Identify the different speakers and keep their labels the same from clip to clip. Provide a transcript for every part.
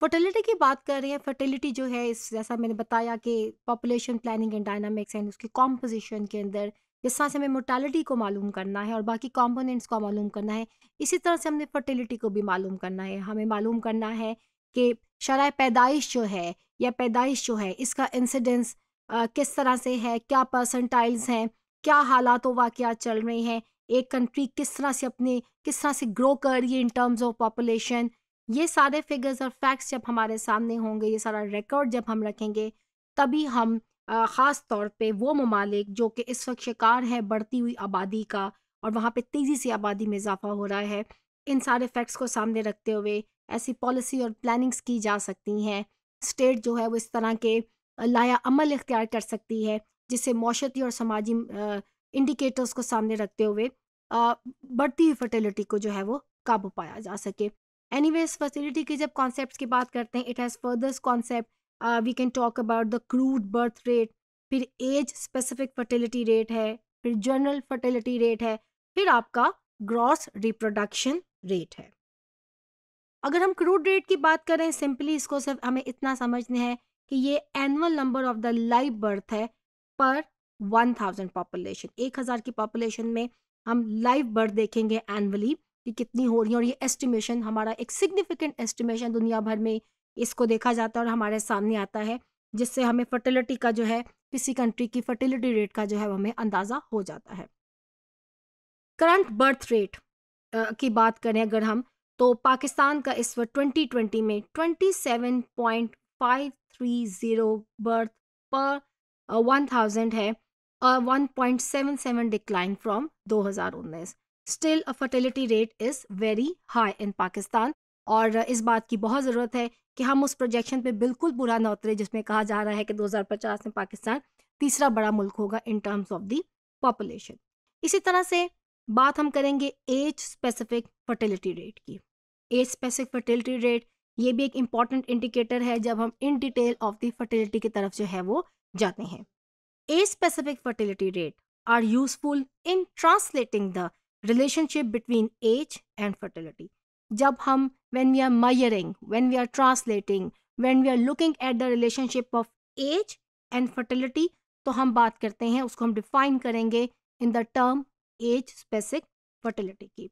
Speaker 1: fertility की बात कर रहे हैं फर्टिलिटी जो है इस जैसा मैंने बताया कि population planning and dynamics and उसकी कॉम्पोजिशन के अंदर जिस तरह से हमें मोर्टेलिटी को मालूम करना है और बाकी कॉम्पोनेंट्स को मालूम करना है इसी तरह से हमने फर्टिलिटी को भी मालूम करना है हमें मालूम करना है कि शराय पैदाइश जो है या पैदाइश जो है इसका इंसिडेंस किस तरह से है क्या परसेंटाइल्स हैं क्या हालात व वाक़ चल रहे हैं एक कंट्री किस तरह से अपने किस तरह से ग्रो कर रही है इन टर्म्स ऑफ पॉपुलेशन ये सारे फिगर्स और फैक्ट्स जब हमारे सामने होंगे ये सारा रिकॉर्ड जब हम रखेंगे तभी हम ख़ास तौर पे वो ममालिक जो कि इस वक्त शिकार है बढ़ती हुई आबादी का और वहाँ पे तेज़ी से आबादी में इजाफा हो रहा है इन सारे फैक्ट्स को सामने रखते हुए ऐसी पॉलिसी और प्लानिंग्स की जा सकती हैं स्टेट जो है वो इस तरह के लाया अमल इख्तियार कर सकती है जिससे माशती और समाजी इंडिकेटर्स को सामने रखते हुए बढ़ती हुई फर्टिलिटी को जो है वो काबू पाया जा सके एनीवेज फैसिलिटी की जब कॉन्सेप्ट की बात करते हैं it has furthers concept we can talk about the crude birth rate फिर एज स्पेसिफिक फर्टिलिटी रेट है फिर जनरल फर्टिलिटी रेट है फिर आपका ग्रॉस रिप्रोडक्शन रेट है अगर हम क्रूड रेट की बात करें सिंपली इसको सिर्फ हमें इतना समझना है कि ये annual number of the live birth है पर वन थाउजेंड पॉपुलेशन एक हज़ार की पॉपुलेशन में हम लाइव बर्थ देखेंगे एनुअली कि कितनी हो रही है और ये एस्टिमेशन हमारा एक सिग्निफिकेंट एस्टिमेशन दुनिया भर में इसको देखा जाता है और हमारे सामने आता है जिससे हमें फर्टिलिटी का जो है किसी कंट्री की फर्टिलिटी रेट का जो है हमें अंदाज़ा हो जाता है करंट बर्थ रेट की बात करें अगर हम तो पाकिस्तान का इस वक्त ट्वेंटी में twenty seven point five three zero birth per one thousand है one point seven seven decline from दो हज़ार उन्नीस still a fertility rate is very high in Pakistan और इस बात की बहुत ज़रूरत है कि हम उस प्रोजेक्शन पे बिल्कुल बुरा न उतरे जिसमें कहा जा रहा है कि 2050 में पाकिस्तान तीसरा बड़ा मुल्क होगा in terms of the population इसी तरह से बात हम करेंगे एज स्पेसिफिक फर्टिलिटी रेट की एज स्पेसिफिक फर्टिलिटी रेट ये भी एक इंपॉर्टेंट इंडिकेटर है जब हम in detail of the fertility की तरफ जो है वो जाते हैं age specific fertility rate are useful in translating the relationship between age and fertility जब हम when we are measuring when we are translating when we are looking at the relationship of age and fertility तो हम बात करते हैं उसको हम define करेंगे in the term age specific fertility की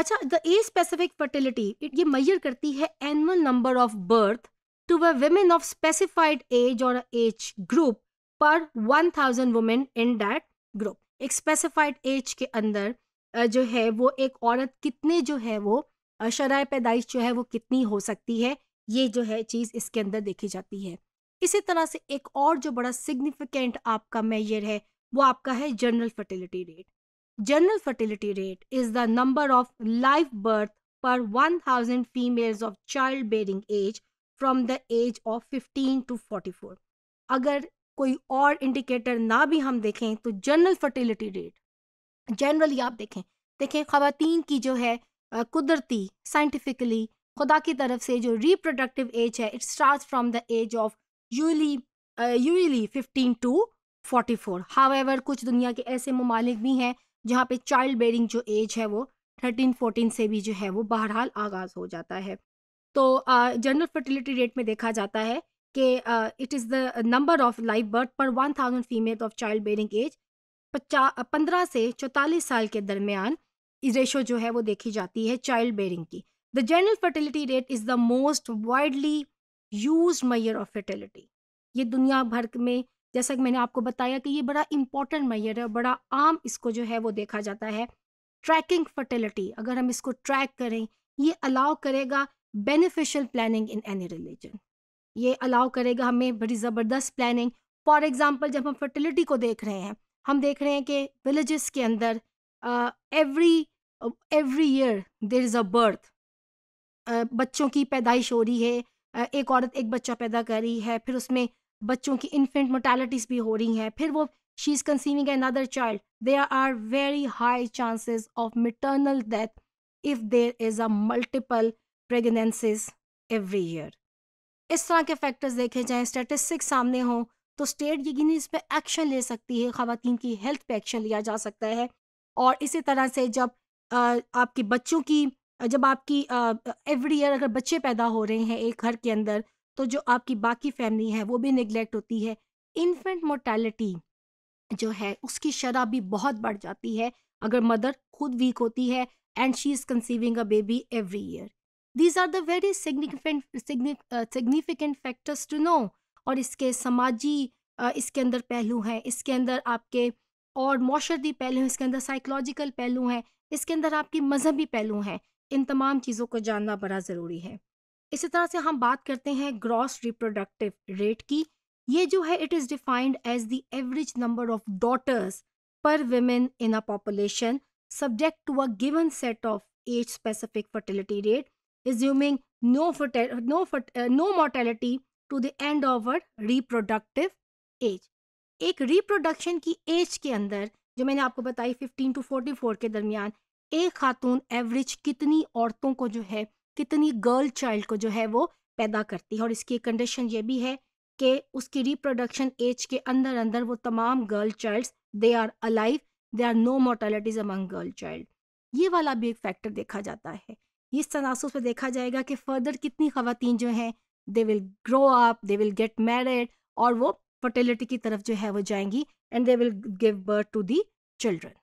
Speaker 1: अच्छा the age specific fertility it ये मैयर करती है annual number of birth to व वेमेन ऑफ स्पेसिफाइड एज और age group per thousand women in that group एक स्पेसिफाइड एज के अंदर जो है वो एक औरत कितने जो है वो शराय पैदाइश जो है वो कितनी हो सकती है ये जो है चीज़ इसके अंदर देखी जाती है इसी तरह से एक और जो बड़ा सिग्निफिकेंट आपका मेजर है वो आपका है general fertility rate general fertility rate is the number of life birth per 1000 females of child bearing age from the age of 15 to 44 अगर कोई और इंडिकेटर ना भी हम देखें तो जनरल फर्टिलिटी रेट जनरली आप देखें देखें ख़वातीन की जो है कुदरती साइंटिफिकली खुदा की तरफ से जो रिप्रोडक्टिव एज है it start from the age of यूली यूली fifteen to forty four however कुछ दुनिया के ऐसे ममालिक भी हैं जहाँ पे चाइल्ड बेरिंग जो एज है वो थर्टीन फोर्टीन से भी जो है वो बहरहाल आगाज़ हो जाता है तो जनरल फर्टिलिटी रेट में देखा जाता है कि it is the number of life birth per one thousand female of child bearing age पचास पंद्रह से चौतालीस साल के दरमियान रेशो जो है वो देखी जाती है चाइल्ड बेरिंग की the general fertility rate is the most widely use measure of fertility ये दुनिया भर में जैसा कि मैंने आपको बताया कि ये बड़ा इंपॉर्टेंट मैयर है बड़ा आम इसको जो है वो देखा जाता है ट्रैकिंग फर्टिलिटी अगर हम इसको ट्रैक करें ये अलाउ करेगा beneficial planning in any religion ये अलाउ करेगा हमें बड़ी ज़बरदस्त प्लानिंग फॉर एग्जाम्पल जब हम फर्टिलिटी को देख रहे हैं हम देख रहे हैं कि विलेजेस के अंदर every every year there is a birth बच्चों की पैदाइश हो रही है uh, एक औरत एक बच्चा पैदा कर रही है फिर उसमें बच्चों की इन्फेंट मोटालिटीज़ भी हो रही हैं फिर वो she is conceiving another child there are very high chances of maternal death if there is a multiple pregnancies every year इस तरह के फैक्टर्स देखे जाएँ स्टेटिस्टिक्स सामने हों तो स्टेट यकीन इस पर एक्शन ले सकती है खातन की हेल्थ पे एक्शन लिया जा सकता है और इसी तरह से जब आपके बच्चों की जब आपकी एवरी ईयर अगर बच्चे पैदा हो रहे हैं एक घर के अंदर तो जो आपकी बाकी फैमिली है वो भी निगलेक्ट होती है इन्फेंट मोर्टेलिटी जो है उसकी शराब भी बहुत बढ़ जाती है अगर मदर खुद वीक होती है and she is conceiving a baby every year these are the very significant significant factors to know और इसके समाजी इसके अंदर पहलू हैं इसके अंदर आपके और माशरती पहलू हैं इसके अंदर साइकोलॉजिकल पहलू हैं इसके अंदर आपकी मजहबी पहलू हैं इन तमाम चीज़ों को जानना बड़ा ज़रूरी है इसी तरह से हम बात करते हैं ग्रॉस रिप्रोडक्टिव रेट की ये जो है it is defined as the average number of daughters per women in a population subject to a given set of age specific fertility rate assuming no फर्टे नो फर्ट no mortality to the end uh reproductive age एक reproduction की एज के अंदर जो मैंने आपको बताई 15 टू 44 के दरमियान एक खातून एवरेज कितनी औरतों को जो है कितनी गर्ल चाइल्ड को जो है वो पैदा करती है और इसकी कंडीशन ये भी है कि उसकी रिप्रोडक्शन एज के अंदर अंदर वो तमाम girl child they are alive they are no mortalities among girl child ये वाला भी एक फैक्टर देखा जाता है इस तनासुब पर देखा जाएगा कि फ़र्दर कितनी खातन जो हैं they will grow up they will get married और वो फर्टिलिटी की तरफ जो है वो जाएंगी and they will give birth to the children